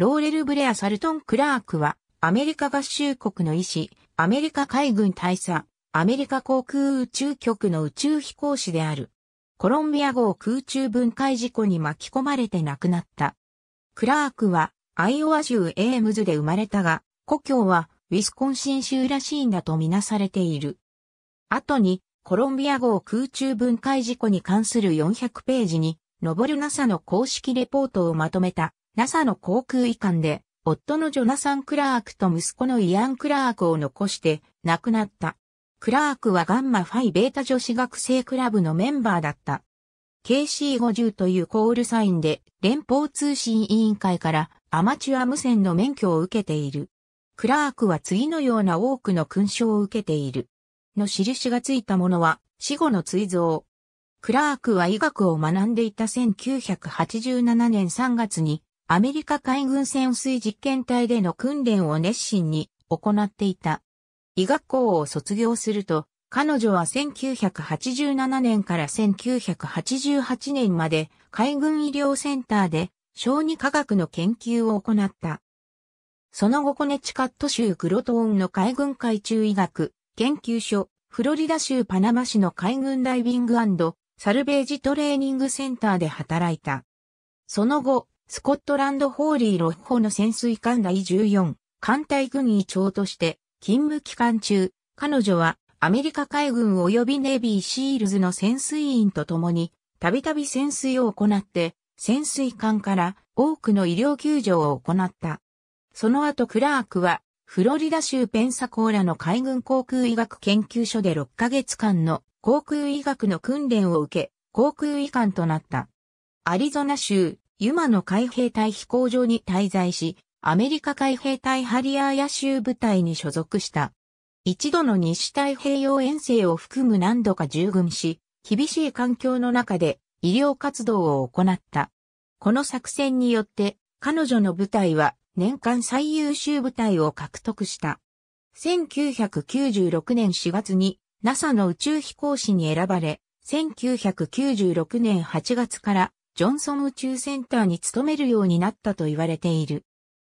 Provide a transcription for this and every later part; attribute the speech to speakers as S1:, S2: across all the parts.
S1: ローレル・ブレア・サルトン・クラークは、アメリカ合衆国の医師、アメリカ海軍大佐、アメリカ航空宇宙局の宇宙飛行士である。コロンビア号空中分解事故に巻き込まれて亡くなった。クラークは、アイオワ州エームズで生まれたが、故郷は、ウィスコンシン州らしいんだとみなされている。後に、コロンビア号空中分解事故に関する400ページに、上る NASA の公式レポートをまとめた NASA の航空医官で、夫のジョナサン・クラークと息子のイアン・クラークを残して亡くなった。クラークはガンマファイベータ女子学生クラブのメンバーだった。KC50 というコールサインで連邦通信委員会からアマチュア無線の免許を受けている。クラークは次のような多くの勲章を受けている。の印がついたものは死後の追贈。クラークは医学を学んでいた1987年3月にアメリカ海軍潜水実験隊での訓練を熱心に行っていた。医学校を卒業すると、彼女は1987年から1988年まで海軍医療センターで小児科学の研究を行った。その後コネチカット州グロトーンの海軍海中医学研究所、フロリダ州パナマ市の海軍ダイビングサルベージトレーニングセンターで働いた。その後、スコットランドホーリーロッホの潜水艦第14、艦隊軍医長として、勤務期間中、彼女はアメリカ海軍及びネイビーシールズの潜水員と共に、たびたび潜水を行って、潜水艦から多くの医療救助を行った。その後クラークは、フロリダ州ペンサコーラの海軍航空医学研究所で6ヶ月間の航空医学の訓練を受け、航空医官となった。アリゾナ州ユマの海兵隊飛行場に滞在し、アメリカ海兵隊ハリアー野州部隊に所属した。一度の西太平洋遠征を含む何度か従軍し、厳しい環境の中で医療活動を行った。この作戦によって彼女の部隊は年間最優秀部隊を獲得した。1996年4月に NASA の宇宙飛行士に選ばれ、1996年8月からジョンソン宇宙センターに勤めるようになったと言われている。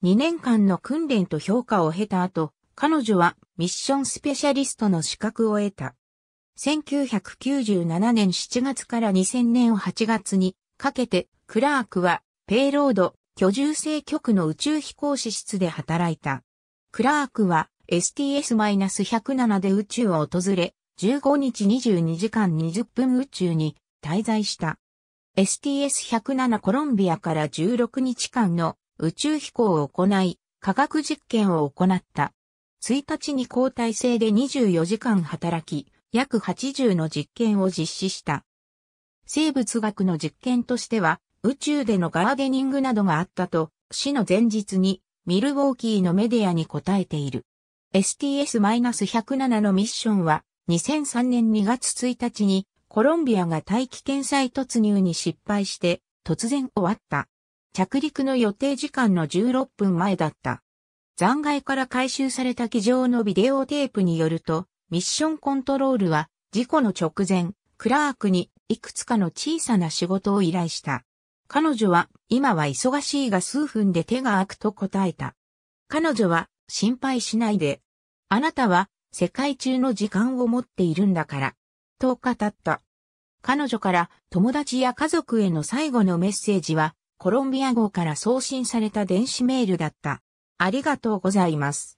S1: 2年間の訓練と評価を経た後、彼女はミッションスペシャリストの資格を得た。1997年7月から2000年8月にかけて、クラークはペイロード居住制局の宇宙飛行士室で働いた。クラークは STS-107 で宇宙を訪れ、15日22時間20分宇宙に滞在した。STS-107 コロンビアから16日間の宇宙飛行を行い、科学実験を行った。1日に交代制で24時間働き、約80の実験を実施した。生物学の実験としては、宇宙でのガーデニングなどがあったと、死の前日に、ミルウォーキーのメディアに答えている。STS-107 のミッションは、2003年2月1日にコロンビアが大気圏再突入に失敗して突然終わった。着陸の予定時間の16分前だった。残骸から回収された機上のビデオテープによると、ミッションコントロールは事故の直前、クラークにいくつかの小さな仕事を依頼した。彼女は今は忙しいが数分で手が空くと答えた。彼女は心配しないで。あなたは世界中の時間を持っているんだから。と語った。彼女から友達や家族への最後のメッセージは、コロンビア号から送信された電子メールだった。ありがとうございます。